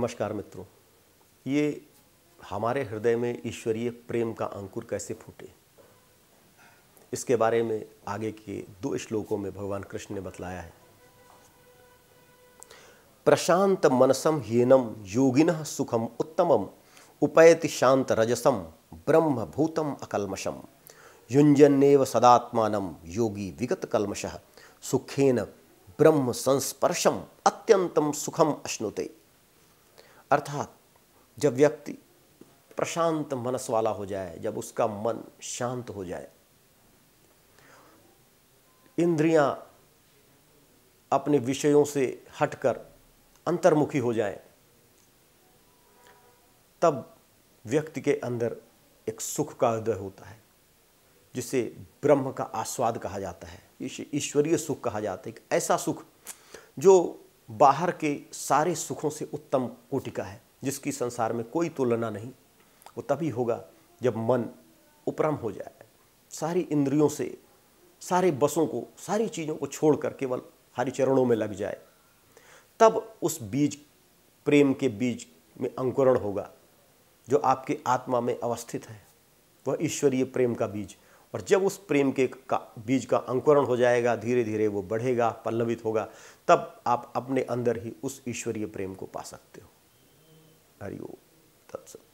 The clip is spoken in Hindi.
नमस्कार मित्रों ये हमारे हृदय में ईश्वरीय प्रेम का अंकुर कैसे फूटे इसके बारे में आगे के दो श्लोकों में भगवान कृष्ण ने बतलाया है प्रशांत मनसम हीनम योगिन सुखम उत्तमम उपैति शांत रजसम ब्रह्म भूतम अकलमशम युंजन्नेव सदात्मान योगी विगत कलमश सुखेन ब्रह्म संस्पर्शम अत्यंतम सुखम अश्नुते अर्थात जब व्यक्ति प्रशांत मनस वाला हो जाए जब उसका मन शांत हो जाए इंद्रियां अपने विषयों से हटकर अंतर्मुखी हो जाए तब व्यक्ति के अंदर एक सुख का उदय होता है जिसे ब्रह्म का आस्वाद कहा जाता है ईश्वरीय सुख कहा जाता है ऐसा सुख जो बाहर के सारे सुखों से उत्तम कोटिका है जिसकी संसार में कोई तुलना नहीं वो तभी होगा जब मन उपरम हो जाए सारी इंद्रियों से सारे बसों को सारी चीज़ों को छोड़कर केवल हरि चरणों में लग जाए तब उस बीज प्रेम के बीज में अंकुरण होगा जो आपके आत्मा में अवस्थित है वह ईश्वरीय प्रेम का बीज और जब उस प्रेम के का बीज का अंकुरण हो जाएगा धीरे धीरे वो बढ़ेगा पल्लवित होगा तब आप अपने अंदर ही उस ईश्वरीय प्रेम को पा सकते हो हरिओम तत्सत